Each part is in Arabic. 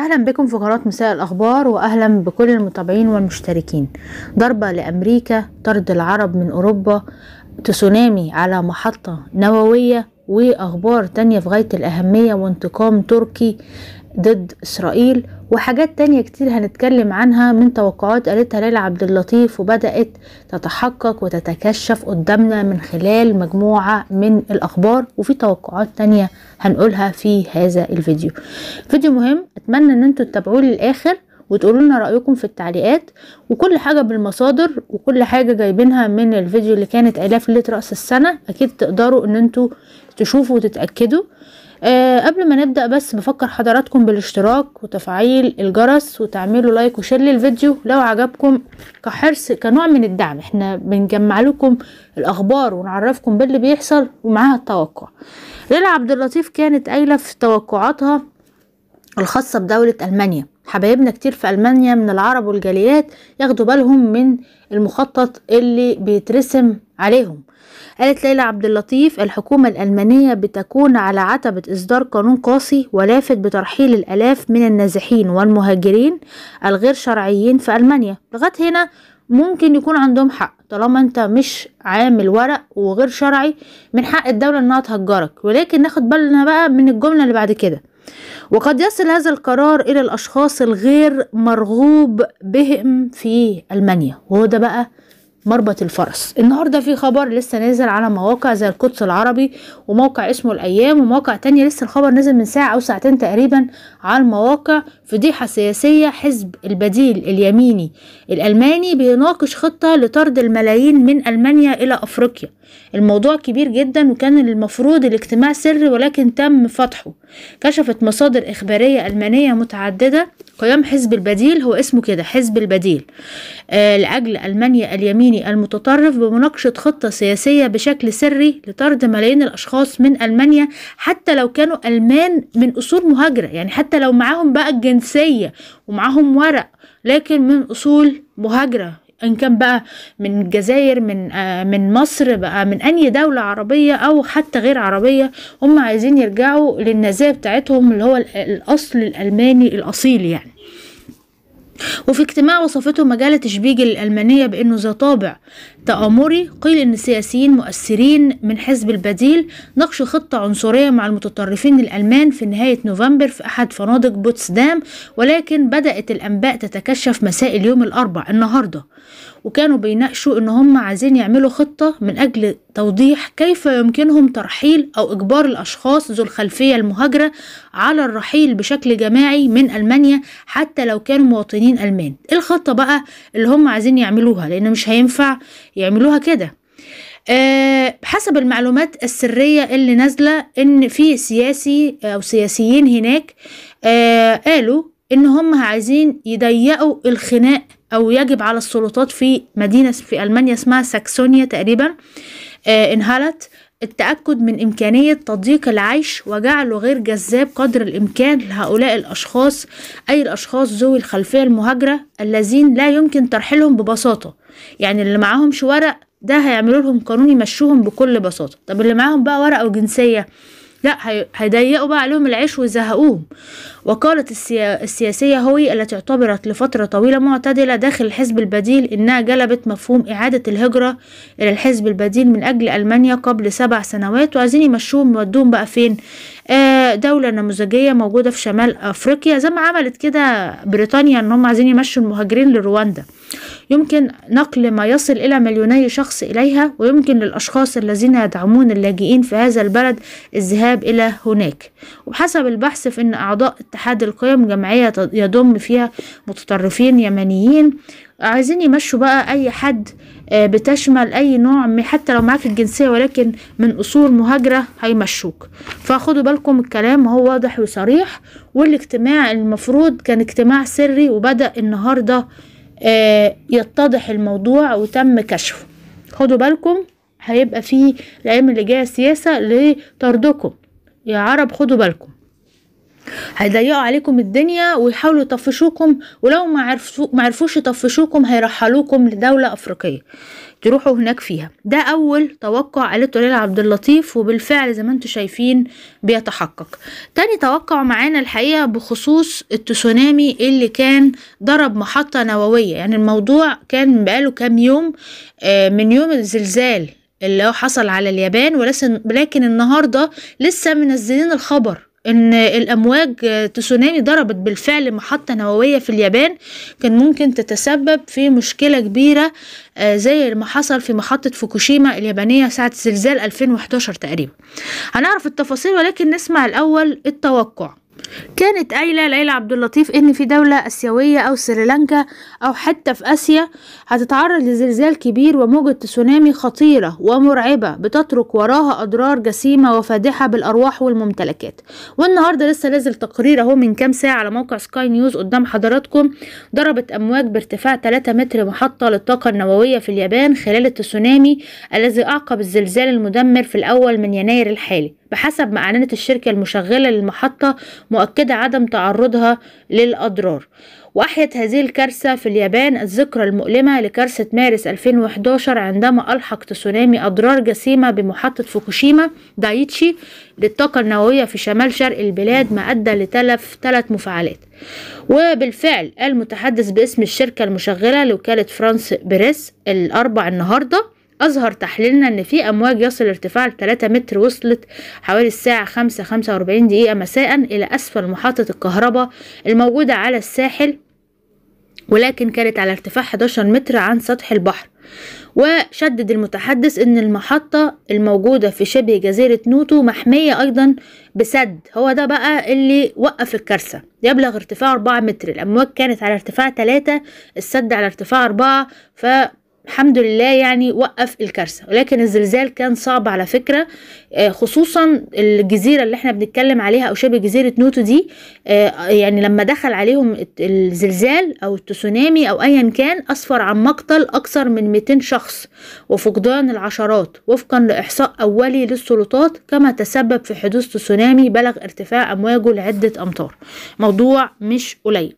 اهلا بكم في قناة مساء الاخبار واهلا بكل المتابعين والمشتركين ضربة لامريكا طرد العرب من اوروبا تسونامي على محطة نووية واخبار تانية في غاية الاهمية وانتقام تركي ضد اسرائيل وحاجات تانية كتير هنتكلم عنها من توقعات قالتها ليلى عبد اللطيف وبدأت تتحقق وتتكشف قدامنا من خلال مجموعة من الأخبار وفي توقعات تانية هنقولها في هذا الفيديو فيديو مهم أتمنى أن انتوا تتابعوه للآخر وتقولوا لنا رايكم في التعليقات وكل حاجه بالمصادر وكل حاجه جايبينها من الفيديو اللي كانت الاف ليت راس السنه اكيد تقدروا ان انتوا تشوفوا وتتاكدوا أه قبل ما نبدأ بس بفكر حضراتكم بالاشتراك وتفعيل الجرس وتعملوا لايك وشير للفيديو لو عجبكم كحرص كنوع من الدعم احنا بنجمع لكم الاخبار ونعرفكم باللي بيحصل ومعاها التوقع ليلى عبد اللطيف كانت قايله في توقعاتها الخاصة بدولة ألمانيا حبايبنا كتير في ألمانيا من العرب والجاليات ياخدوا بالهم من المخطط اللي بيترسم عليهم قالت ليلى عبد اللطيف الحكومة الألمانية بتكون على عتبة إصدار قانون قاسي ولافت بترحيل الألاف من النازحين والمهاجرين الغير شرعيين في ألمانيا لغاية هنا ممكن يكون عندهم حق طالما انت مش عامل ورق وغير شرعي من حق الدولة انها تهجرك ولكن ناخد بالنا بقى من الجملة اللي بعد كده وقد يصل هذا القرار إلى الأشخاص الغير مرغوب بهم في ألمانيا وهو ده بقى مربط الفرس النهاردة في خبر لسه نازل على مواقع زي القدس العربي وموقع اسمه الأيام ومواقع تانية لسه الخبر نازل من ساعة أو ساعتين تقريبا على المواقع فضيحة سياسية حزب البديل اليميني الألماني بيناقش خطة لطرد الملايين من ألمانيا إلى أفريقيا الموضوع كبير جدا وكان المفروض الاجتماع سري ولكن تم فتحه كشفت مصادر إخبارية ألمانية متعددة قيام حزب البديل هو اسمه كده حزب البديل آه لأجل ألمانيا اليميني المتطرف بمناقشة خطة سياسية بشكل سري لطرد ملايين الأشخاص من ألمانيا حتى لو كانوا ألمان من أصول مهاجرة يعني حتى لو معاهم بقى الجنسية ومعاهم ورق لكن من أصول مهاجرة ان كان بقى من الجزائر من آه من مصر بقى من اي دولة عربية او حتى غير عربية هم عايزين يرجعوا للنزاهة بتاعتهم اللي هو الاصل الالماني الاصيل يعني وفي اجتماع وصفته مجلة شبيج الألمانية بأنه ذا طابع تآمري قيل إن سياسيين مؤثرين من حزب البديل ناقشوا خطة عنصرية مع المتطرفين الألمان في نهاية نوفمبر في أحد فنادق بوتسدام ولكن بدأت الأنباء تتكشف مساء اليوم الأربع النهاردة وكانوا بيناقشوا إن هم عايزين يعملوا خطة من أجل توضيح كيف يمكنهم ترحيل أو إجبار الأشخاص ذو الخلفية المهاجرة على الرحيل بشكل جماعي من ألمانيا حتى لو كانوا مواطنين ألمان إيه الخطة بقى اللي هم عايزين يعملوها لأن مش هينفع يعملوها كده أه حسب المعلومات السرية اللي نازلة ان في سياسي او سياسيين هناك أه قالوا ان هم عايزين يضيقوا الخناق او يجب على السلطات في مدينة في المانيا اسمها ساكسونيا تقريبا أه انهالت التأكد من إمكانية تضييق العيش وجعله غير جذاب قدر الإمكان لهؤلاء الأشخاص أي الأشخاص ذوي الخلفية المهاجرة الذين لا يمكن ترحيلهم ببساطة يعني اللي معاهمش ورق ده هيعملوا لهم قانون يمشوهم بكل بساطة طب اللي معاهم بقى ورق وجنسية لا هيضيقوا بقى عليهم العيش ويزهقوهم وقالت السياسية هوي التي اعتبرت لفترة طويلة معتدلة داخل الحزب البديل إنها جلبت مفهوم إعادة الهجرة إلى الحزب البديل من أجل ألمانيا قبل سبع سنوات وعايزين يمشوهم يودوهم بقى فين آه دولة نموذجية موجودة في شمال أفريقيا زي ما عملت كده بريطانيا هم عايزين يمشوا المهاجرين لرواندا يمكن نقل ما يصل إلى مليوني شخص إليها ويمكن للأشخاص الذين يدعمون اللاجئين في هذا البلد الذهاب إلى هناك وحسب البحث في أن أعضاء اتحاد القيم جمعية يضم فيها متطرفين يمنيين عايزين يمشوا بقى اي حد آه، بتشمل اي نوع حتى لو معاك الجنسية ولكن من اصول مهاجرة هيمشوك فاخدوا بالكم الكلام هو واضح وصريح والاجتماع المفروض كان اجتماع سري وبدأ النهاردة آه، يتضح الموضوع وتم كشفه خدوا بالكم هيبقى في الايام اللي جايه سياسه لطردكم يا عرب خدوا بالكم هيضيقوا عليكم الدنيا ويحاولوا يطفشوكم ولو ما عرفو عرفوش يطفشوكم هيرحلوكم لدولة أفريقية تروحوا هناك فيها ده أول توقع قالته ليلى عبد اللطيف وبالفعل زي ما انتم شايفين بيتحقق تاني توقع معانا الحقيقة بخصوص التسونامي اللي كان ضرب محطة نووية يعني الموضوع كان بقاله كام يوم آه، من يوم الزلزال اللي حصل على اليابان ولكن النهاردة لسه منزلين الخبر ان الامواج تسونامي ضربت بالفعل محطة نووية في اليابان كان ممكن تتسبب في مشكلة كبيرة آه، زي ما حصل في محطة فوكوشيما اليابانية ساعة زلزال 2011 تقريبا هنعرف التفاصيل ولكن نسمع الاول التوقع كانت قايلة ليلى عبد اللطيف إن في دولة آسيوية أو سريلانكا أو حتى في آسيا هتتعرض لزلزال كبير وموجة تسونامي خطيرة ومرعبة بتترك وراها أضرار جسيمة وفادحة بالأرواح والممتلكات والنهاردة لسه نازل تقرير أهو من كام ساعة على موقع سكاي نيوز قدام حضراتكم ضربت أمواج بارتفاع 3 متر محطة للطاقة النووية في اليابان خلال التسونامي الذي أعقب الزلزال المدمر في الأول من يناير الحالي بحسب ما أعلنت الشركة المشغلة للمحطة مؤكدة عدم تعرضها للأضرار وأحيت هذه الكارثة في اليابان الذكرى المؤلمة لكارثة مارس 2011 عندما ألحق تسونامي أضرار جسيمة بمحطة فوكوشيما دايتشي للطاقة النووية في شمال شرق البلاد ما أدى لتلف ثلاث مفاعلات وبالفعل المتحدث باسم الشركة المشغلة لوكالة فرانس بريس الأربع النهاردة أظهر تحليلنا أن في أمواج يصل ارتفاع 3 متر وصلت حوالي الساعة 5 45 دقيقة مساء إلى أسفل محطة الكهرباء الموجودة على الساحل ولكن كانت على ارتفاع 11 متر عن سطح البحر وشدد المتحدث ان المحطة الموجودة في شبه جزيرة نوتو محمية ايضا بسد هو ده بقى اللي وقف الكارثة يبلغ ارتفاع 4 متر الامواج كانت على ارتفاع 3 السد على ارتفاع 4 ف الحمد لله يعني وقف الكارثه ولكن الزلزال كان صعب على فكره آه، خصوصا الجزيره اللي احنا بنتكلم عليها او شبه جزيره نوتو دي آه، يعني لما دخل عليهم الزلزال او التسونامي او ايا كان اسفر عن مقتل اكثر من 200 شخص وفقدان العشرات وفقا لاحصاء اولي للسلطات كما تسبب في حدوث تسونامي بلغ ارتفاع امواجه لعده امتار موضوع مش قليل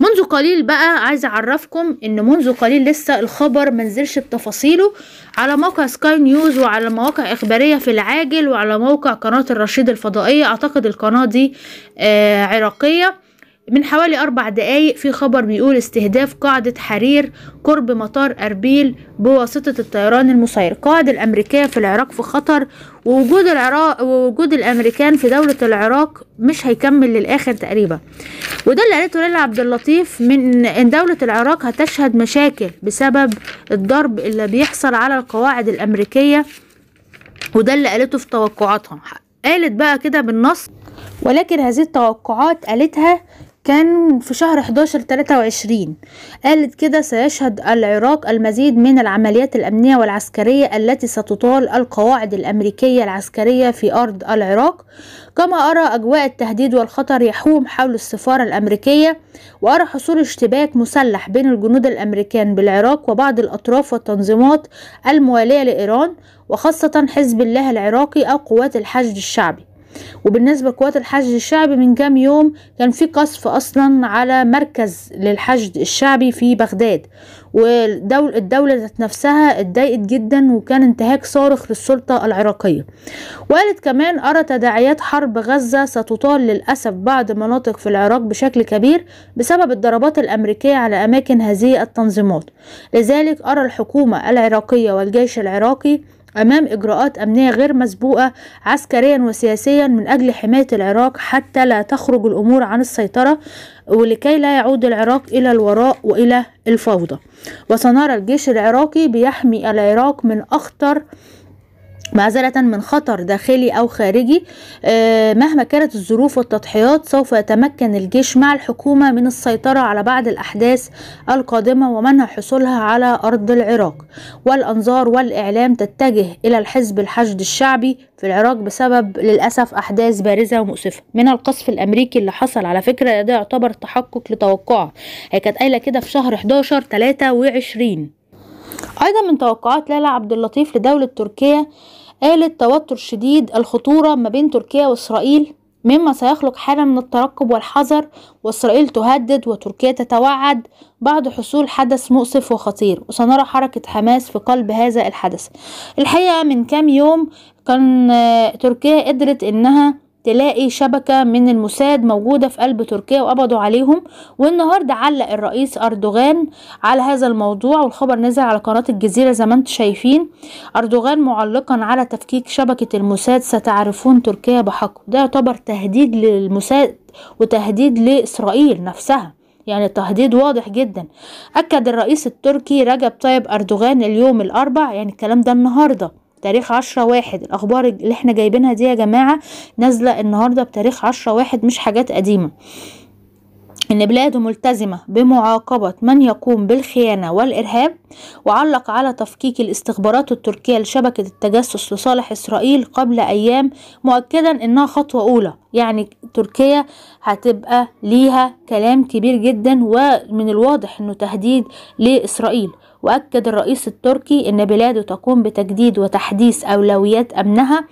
منذ قليل بقى عايزه اعرفكم ان منذ قليل لسه الخبر منزلش بتفاصيله على موقع سكاي نيوز وعلى مواقع اخباريه في العاجل وعلى موقع قناه الرشيد الفضائيه اعتقد القناه دي آه عراقيه من حوالي أربع دقايق في خبر بيقول استهداف قاعدة حرير قرب مطار أربيل بواسطة الطيران المسير قاعدة الأمريكية في العراق في خطر ووجود العراق ووجود الأمريكان في دولة العراق مش هيكمل للآخر تقريبا وده اللي قالته ليلى عبد اللطيف من إن دولة العراق هتشهد مشاكل بسبب الضرب اللي بيحصل على القواعد الأمريكية وده اللي قالته في توقعاتها قالت بقى كده بالنص ولكن هذه التوقعات قالتها كان في شهر 11 23 قالت كده سيشهد العراق المزيد من العمليات الأمنية والعسكرية التي ستطال القواعد الأمريكية العسكرية في أرض العراق كما أرى أجواء التهديد والخطر يحوم حول السفارة الأمريكية وأرى حصول اشتباك مسلح بين الجنود الأمريكان بالعراق وبعض الأطراف والتنظيمات الموالية لإيران وخاصة حزب الله العراقي أو قوات الحشد الشعبي وبالنسبة لقوات الحشد الشعبي من كام يوم كان في قصف أصلا على مركز للحشد الشعبي في بغداد والدولة الدولة ذات نفسها اتضايقت جدا وكان انتهاك صارخ للسلطة العراقية وقالت كمان أرى تداعيات حرب غزة ستطال للأسف بعض مناطق في العراق بشكل كبير بسبب الضربات الأمريكية على أماكن هذه التنظيمات لذلك أرى الحكومة العراقية والجيش العراقي أمام إجراءات أمنية غير مسبوقة عسكريا وسياسيا من أجل حماية العراق حتى لا تخرج الأمور عن السيطرة ولكي لا يعود العراق إلى الوراء وإلى الفوضى وسنرى الجيش العراقي بيحمي العراق من أخطر معزلة من خطر داخلي أو خارجي آه، مهما كانت الظروف والتضحيات سوف يتمكن الجيش مع الحكومة من السيطرة على بعض الأحداث القادمة ومنع حصولها على أرض العراق والأنظار والإعلام تتجه إلى الحزب الحشد الشعبي في العراق بسبب للأسف أحداث بارزة ومؤسفة من القصف الأمريكي اللي حصل على فكرة ده يعتبر تحقق لتوقعه هي كانت قايلة كده في شهر 11 23 أيضا من توقعات لالا عبد اللطيف لدولة تركيا قالت توتر شديد الخطورة ما بين تركيا وإسرائيل مما سيخلق حالة من الترقب والحذر وإسرائيل تهدد وتركيا تتوعد بعد حصول حدث مؤسف وخطير وسنرى حركة حماس في قلب هذا الحدث الحقيقة من كام يوم كان آه، تركيا قدرت إنها تلاقي شبكة من الموساد موجودة في قلب تركيا وقبضوا عليهم والنهاردة علق الرئيس أردوغان على هذا الموضوع والخبر نزل على قناة الجزيرة زي ما انتم شايفين أردوغان معلقا على تفكيك شبكة الموساد ستعرفون تركيا بحق ده يعتبر تهديد للموساد وتهديد لإسرائيل نفسها يعني التهديد واضح جدا أكد الرئيس التركي رجب طيب أردوغان اليوم الأربع يعني الكلام ده النهارده تاريخ عشرة واحد الأخبار اللي احنا جايبينها دي يا جماعة نازلة النهاردة بتاريخ عشرة واحد مش حاجات قديمة إن بلاده ملتزمة بمعاقبة من يقوم بالخيانة والإرهاب وعلق على تفكيك الاستخبارات التركية لشبكة التجسس لصالح إسرائيل قبل أيام مؤكدا إنها خطوة أولى يعني تركيا هتبقى ليها كلام كبير جدا ومن الواضح إنه تهديد لإسرائيل وأكد الرئيس التركي أن بلاده تقوم بتجديد وتحديث أولويات أمنها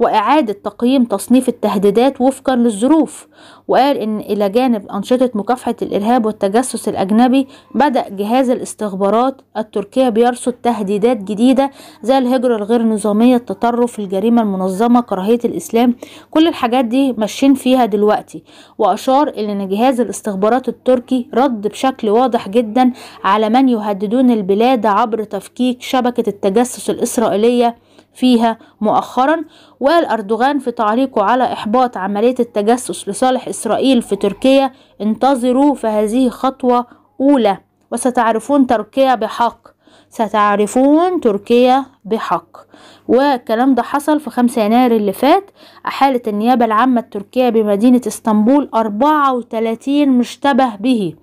وإعادة تقييم تصنيف التهديدات وفقا للظروف وقال أن إلى جانب أنشطة مكافحة الإرهاب والتجسس الأجنبي بدأ جهاز الاستخبارات التركية بيرصد تهديدات جديدة زي الهجرة الغير نظامية التطرف الجريمة المنظمة كراهية الإسلام كل الحاجات دي ماشيين فيها دلوقتي وأشار إلى أن جهاز الاستخبارات التركي رد بشكل واضح جدا على من يهددون البلاد البلاد عبر تفكيك شبكة التجسس الإسرائيلية فيها مؤخرا وقال أردوغان في تعليقه على إحباط عملية التجسس لصالح إسرائيل في تركيا انتظروا فهذه خطوة أولى وستعرفون تركيا بحق ستعرفون تركيا بحق والكلام ده حصل في 5 يناير اللي فات أحالت النيابة العامة التركية بمدينة اسطنبول 34 مشتبه به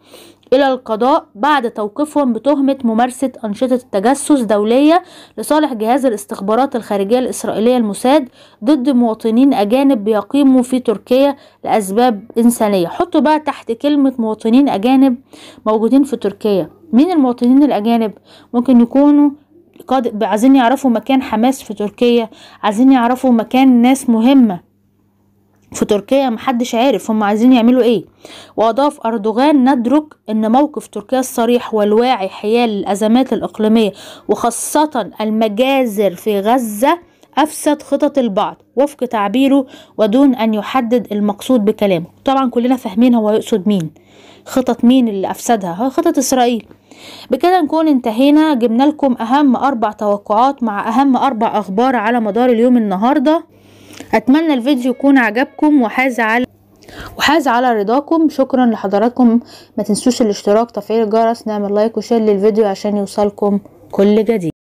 إلى القضاء بعد توقيفهم بتهمة ممارسة أنشطة تجسس دولية لصالح جهاز الاستخبارات الخارجية الإسرائيلية الموساد ضد مواطنين أجانب بيقيموا في تركيا لأسباب إنسانية حطوا بقى تحت كلمة مواطنين أجانب موجودين في تركيا مين المواطنين الأجانب ممكن يكونوا عايزين يعرفوا مكان حماس في تركيا عايزين يعرفوا مكان ناس مهمة في تركيا محدش عارف هم عايزين يعملوا ايه واضاف اردوغان ندرك ان موقف تركيا الصريح والواعي حيال الازمات الاقليميه وخاصه المجازر في غزه افسد خطط البعض وفق تعبيره ودون ان يحدد المقصود بكلامه طبعا كلنا فاهمين هو يقصد مين خطط مين اللي افسدها هو خطط اسرائيل بكده نكون انتهينا جبنا لكم اهم اربع توقعات مع اهم اربع اخبار على مدار اليوم النهارده اتمنى الفيديو يكون عجبكم وحاز على وحاز على رضاكم شكرا لحضراتكم ما تنسوش الاشتراك تفعيل الجرس نعمل لايك وشير للفيديو عشان يوصلكم كل جديد